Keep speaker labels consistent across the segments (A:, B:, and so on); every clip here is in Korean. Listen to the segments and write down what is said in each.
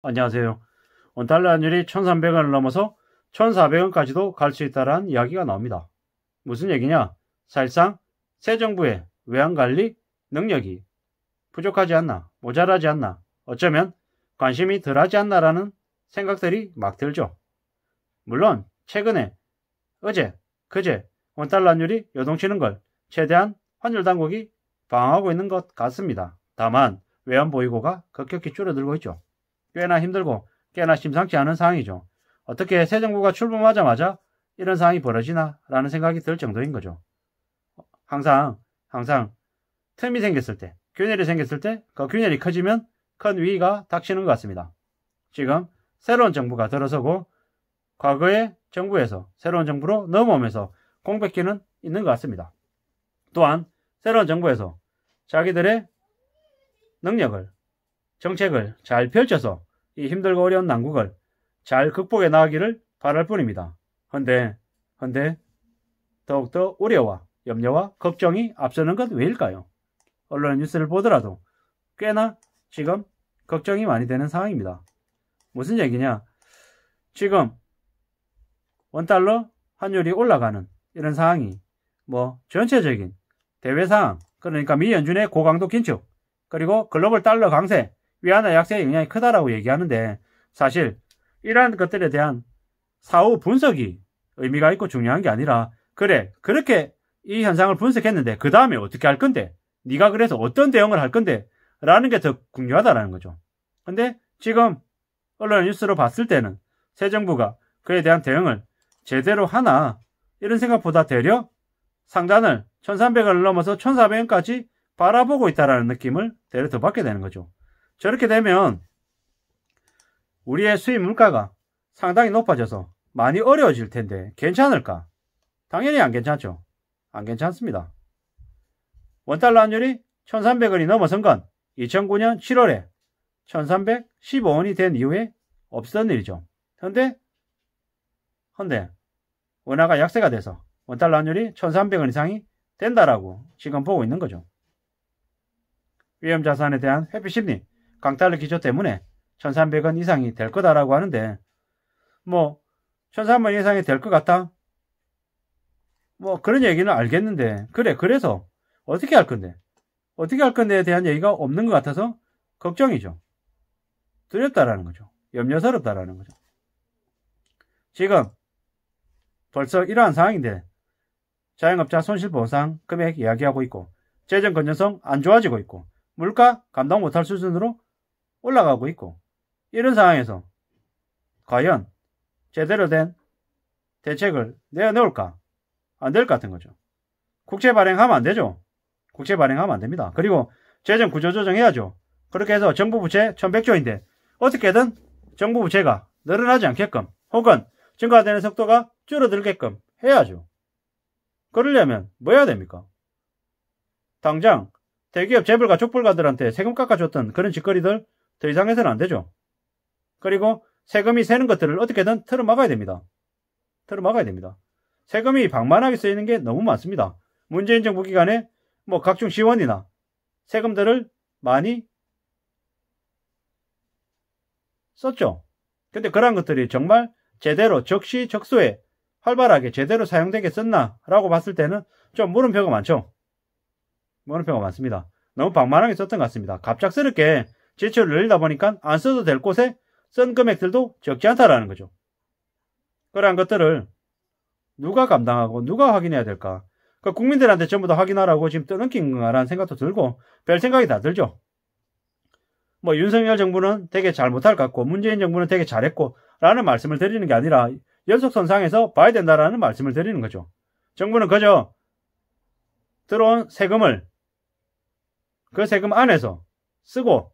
A: 안녕하세요. 원달러 환율이 1,300원을 넘어서 1,400원까지도 갈 수 있다라는 이야기가 나옵니다. 무슨 얘기냐? 사실상 새 정부의 외환관리 능력이 부족하지 않나, 모자라지 않나, 어쩌면 관심이 덜하지 않나라는 생각들이 막 들죠. 물론 최근에 어제, 그제 원달러 환율이 요동치는 걸 최대한 환율 당국이 방어하고 있는 것 같습니다. 다만 외환 보유고가 급격히 줄어들고 있죠. 꽤나 힘들고 꽤나 심상치 않은 상황이죠. 어떻게 새 정부가 출범하자마자 이런 상황이 벌어지나 라는 생각이 들 정도인 거죠. 항상 항상 틈이 생겼을 때 균열이 생겼을 때 그 균열이 커지면 큰 위기가 닥치는 것 같습니다. 지금 새로운 정부가 들어서고 과거의 정부에서 새로운 정부로 넘어오면서 공백기는 있는 것 같습니다. 또한 새로운 정부에서 자기들의 능력을 정책을 잘 펼쳐서 이 힘들고 어려운 난국을 잘 극복해 나가기를 바랄 뿐입니다. 헌데, 헌데 더욱더 우려와 염려와 걱정이 앞서는 것 왜일까요? 언론 뉴스를 보더라도 꽤나 지금 걱정이 많이 되는 상황입니다. 무슨 얘기냐? 지금 원달러 환율이 올라가는 이런 상황이 뭐 전체적인 대외 상황, 그러니까 미 연준의 고강도 긴축, 그리고 글로벌 달러 강세, 위안화 약세의 영향이 크다라고 얘기하는데 사실 이러한 것들에 대한 사후 분석이 의미가 있고 중요한 게 아니라 그래 그렇게 이 현상을 분석했는데 그 다음에 어떻게 할 건데 네가 그래서 어떤 대응을 할 건데 라는 게 더 중요하다라는 거죠. 근데 지금 언론 뉴스로 봤을 때는 새 정부가 그에 대한 대응을 제대로 하나 이런 생각보다 대려 상단을 1 3 0 0을 넘어서 1 4 0 0까지 바라보고 있다라는 느낌을 대려 더 받게 되는 거죠. 저렇게 되면 우리의 수입 물가가 상당히 높아져서 많이 어려워질 텐데 괜찮을까? 당연히 안 괜찮죠. 안 괜찮습니다. 원달러 환율이 1300원이 넘어선 건 2009년 7월에 1315원이 된 이후에 없었던 일이죠. 현대 헌데 원화가 약세가 돼서 원달러 환율이 1300원 이상이 된다라고 지금 보고 있는 거죠. 위험 자산에 대한 회피 심리 강탈러 기조 때문에 1300원 이상이 될 거다라고 하는데 뭐 1300원 이상이 될 것 같다? 뭐 그런 얘기는 알겠는데 그래 그래서 어떻게 할 건데 어떻게 할 건데에 대한 얘기가 없는 것 같아서 걱정이죠. 두렵다라는 거죠. 염려스럽다라는 거죠. 지금 벌써 이러한 상황인데 자영업자 손실보상 금액 이야기하고 있고 재정 건전성 안 좋아지고 있고 물가 감당 못할 수준으로 올라가고 있고 이런 상황에서 과연 제대로 된 대책을 내놓을까? 어안될 것 같은 거죠. 국채 발행하면 안 되죠. 국채 발행하면 안 됩니다. 그리고 재정 구조 조정해야죠. 그렇게 해서 정부 부채 1100조인데 어떻게든 정부 부채가 늘어나지 않게끔 혹은 증가되는 속도가 줄어들게끔 해야죠. 그러려면 뭐 해야 됩니까? 당장 대기업 재벌가 족벌가들한테 세금 깎아줬던 그런 짓거리들 더 이상 해서는 안 되죠. 그리고 세금이 새는 것들을 어떻게든 틀어막아야 됩니다. 틀어막아야 됩니다. 세금이 방만하게 쓰이는 게 너무 많습니다. 문재인 정부 기간에 뭐 각종 지원이나 세금들을 많이 썼죠. 근데 그러한 것들이 정말 제대로 적시적소에 활발하게 제대로 사용되게 썼나라고 봤을 때는 좀 물음표가 많죠. 물음표가 많습니다. 너무 방만하게 썼던 것 같습니다. 갑작스럽게 제출을 늘리다 보니까 안 써도 될 곳에 쓴 금액들도 적지 않다라는 거죠. 그러한 것들을 누가 감당하고 누가 확인해야 될까? 그 국민들한테 전부 다 확인하라고 지금 떠넘긴 거가라는 생각도 들고 별 생각이 다 들죠. 뭐 윤석열 정부는 되게 잘 못할 것 같고 문재인 정부는 되게 잘했고 라는 말씀을 드리는 게 아니라 연속선상에서 봐야 된다라는 말씀을 드리는 거죠. 정부는 그저 들어온 세금을 그 세금 안에서 쓰고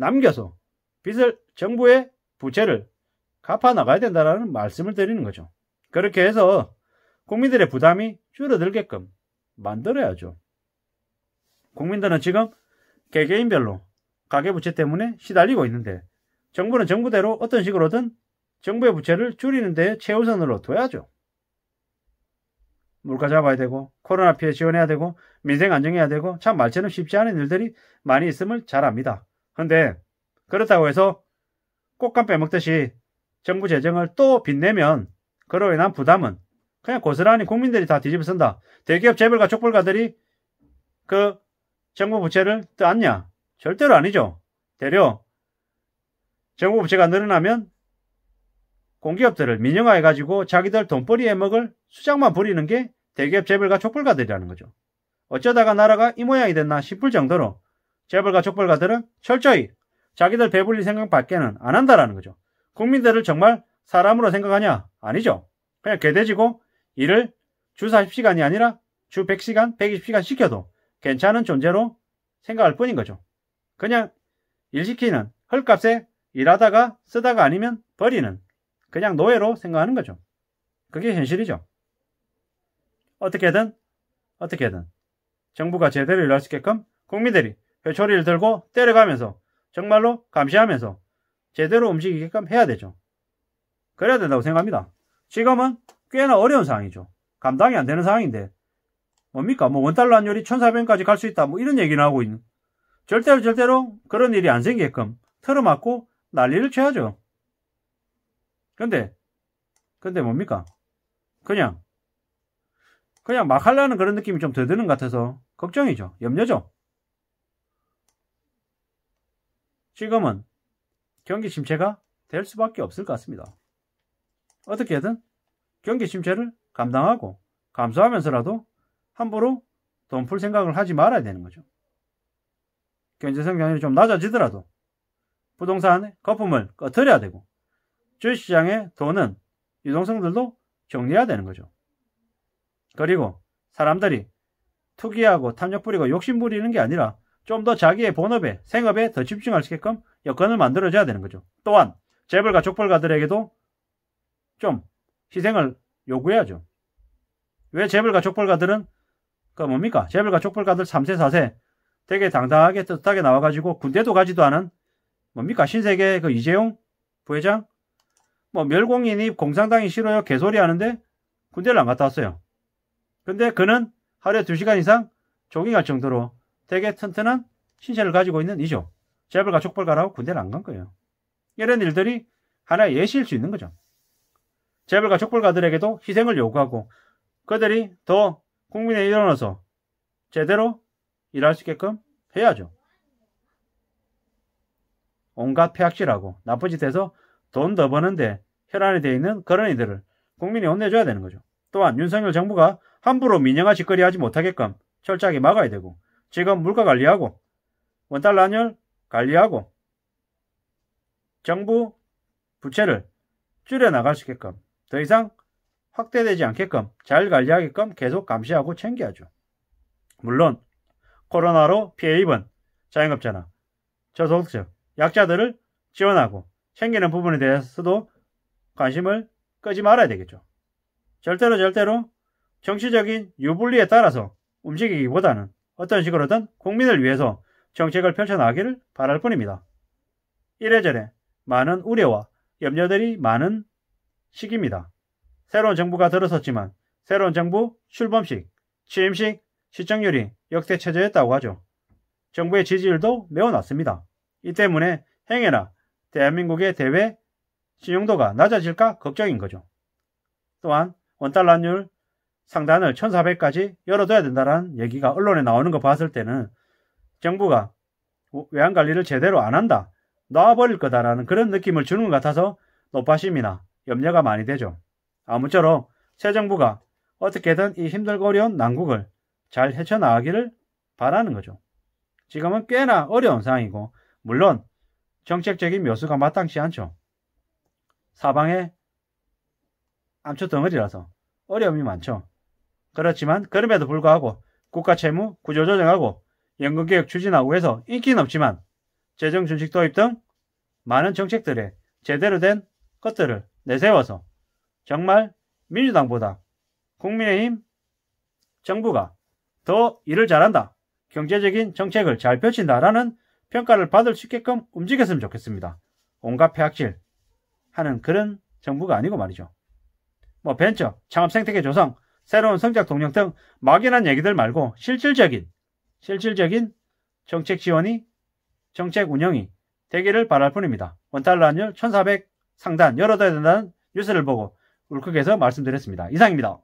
A: 남겨서 빚을 정부의 부채를 갚아 나가야 된다라는 말씀을 드리는 거죠. 그렇게 해서 국민들의 부담이 줄어들게끔 만들어야죠. 국민들은 지금 개개인별로 가계부채 때문에 시달리고 있는데 정부는 정부대로 어떤 식으로든 정부의 부채를 줄이는 데 최우선으로 둬야죠. 물가 잡아야 되고 코로나 피해 지원해야 되고 민생 안정해야 되고 참 말처럼 쉽지 않은 일들이 많이 있음을 잘 압니다. 근데 그렇다고 해서 꽃감 빼먹듯이 정부 재정을 또 빚내면 그로 인한 부담은 그냥 고스란히 국민들이 다 뒤집어 쓴다. 대기업 재벌과 족불가들이그 정부 부채를 떠 안냐? 절대로 아니죠. 대려 정부 부채가 늘어나면 공기업들을 민영화해가지고 자기들 돈벌이에 먹을 수작만 부리는 게 대기업 재벌과 족불가들이라는 거죠. 어쩌다가 나라가 이 모양이 됐나 싶을 정도로 재벌과 족벌가들은 철저히 자기들 배불리 생각밖에는 안 한다라는 거죠. 국민들을 정말 사람으로 생각하냐? 아니죠. 그냥 개돼지고 이를 주 40시간이 아니라 주 100시간, 120시간 시켜도 괜찮은 존재로 생각할 뿐인 거죠. 그냥 일시키는 헐값에 일하다가 쓰다가 아니면 버리는 그냥 노예로 생각하는 거죠. 그게 현실이죠. 어떻게든 어떻게든 정부가 제대로 일할 수 있게끔 국민들이 회초리를 그 들고 때려가면서 정말로 감시하면서 제대로 움직이게끔 해야 되죠. 그래야 된다고 생각합니다. 지금은 꽤나 어려운 상황이죠. 감당이 안 되는 상황인데 뭡니까? 뭐 원달러 환율이 1,400원까지 갈 수 있다 뭐 이런 얘기를 하고 있는 절대로 절대로 그런 일이 안 생기게끔 틀어막고 난리를 쳐야죠. 근데 근데 뭡니까? 그냥 그냥 막 하려는 그런 느낌이 좀 더 드는 것 같아서 걱정이죠. 염려죠. 지금은 경기 침체가 될 수밖에 없을 것 같습니다. 어떻게든 경기 침체를 감당하고 감수하면서라도 함부로 돈풀 생각을 하지 말아야 되는 거죠. 경제 성장률이 좀 낮아지더라도 부동산 거품을 꺼트려야 되고 주시장의 식 돈은 유동성들도 정리해야 되는 거죠. 그리고 사람들이 투기하고 탐욕 부리고 욕심 부리는 게 아니라 좀더 자기의 본업에, 생업에 더 집중할 수 있게끔 여건을 만들어줘야 되는 거죠. 또한 재벌가 족벌가들에게도 좀 희생을 요구해야죠. 왜 재벌가 족벌가들은 그 뭡니까? 재벌가 족벌가들 3세, 4세 되게 당당하게 뜻하게 나와가지고 군대도 가지도 않은 뭡니까? 신세계 그 이재용 부회장? 뭐 멸공인이 공상당이 싫어요 개소리 하는데 군대를 안 갔다 왔어요. 근데 그는 하루에 2시간 이상 조깅할 정도로 되게 튼튼한 신체를 가지고 있는 이죠. 재벌가 족벌가라고 군대를 안 간 거예요. 이런 일들이 하나의 예시일 수 있는 거죠. 재벌가 족벌가들에게도 희생을 요구하고 그들이 더 국민에 일어나서 제대로 일할 수 있게끔 해야죠. 온갖 폐악질하고 나쁜 짓 해서 돈 더 버는데 혈안이 돼 있는 그런 이들을 국민이 혼내줘야 되는 거죠. 또한 윤석열 정부가 함부로 민영화 짓거리 하지 못하게끔 철저하게 막아야 되고 지금 물가 관리하고 원달러 환율 관리하고 정부 부채를 줄여나갈 수 있게끔 더 이상 확대되지 않게끔 잘 관리하게끔 계속 감시하고 챙겨야죠. 물론 코로나로 피해 입은 자영업자나 저소득층, 약자들을 지원하고 챙기는 부분에 대해서도 관심을 끄지 말아야 되겠죠. 절대로 절대로 정치적인 유불리에 따라서 움직이기보다는 어떤 식으로든 국민을 위해서 정책을 펼쳐나가기를 바랄 뿐입니다. 이래저래 많은 우려와 염려들이 많은 시기입니다. 새로운 정부가 들어섰지만 새로운 정부 출범식, 취임식, 시청률이 역대 최저였다고 하죠. 정부의 지지율도 매우 낮습니다. 이 때문에 행해나 대한민국의 대외 신용도가 낮아질까 걱정인 거죠. 또한 원달러율 상단을 1,400까지 열어둬야 된다는 얘기가 언론에 나오는 거 봤을 때는 정부가 외환 관리를 제대로 안 한다, 놔버릴 거다라는 그런 느낌을 주는 것 같아서 높아심이나 염려가 많이 되죠. 아무쪼록 새 정부가 어떻게든 이 힘들고 어려운 난국을 잘 헤쳐나가기를 바라는 거죠. 지금은 꽤나 어려운 상황이고 물론 정책적인 묘수가 마땅치 않죠. 사방에 암초 덩어리라서 어려움이 많죠. 그렇지만 그럼에도 불구하고 국가 채무 구조조정하고 연금개혁 추진하고 해서 인기는 없지만 재정준식 도입 등 많은 정책들에 제대로 된 것들을 내세워서 정말 민주당보다 국민의힘 정부가 더 일을 잘한다. 경제적인 정책을 잘 펼친다라는 평가를 받을 수 있게끔 움직였으면 좋겠습니다. 온갖 폐학질 하는 그런 정부가 아니고 말이죠. 뭐 벤처, 창업 생태계 조성, 새로운 성적 동력 등 막연한 얘기들 말고 실질적인 실질적인 정책 지원이 정책 운영이 되기를 바랄 뿐입니다. 원달러 환율 1400 상단 열어둬야 된다는 뉴스를 보고 울컥해서 말씀드렸습니다. 이상입니다.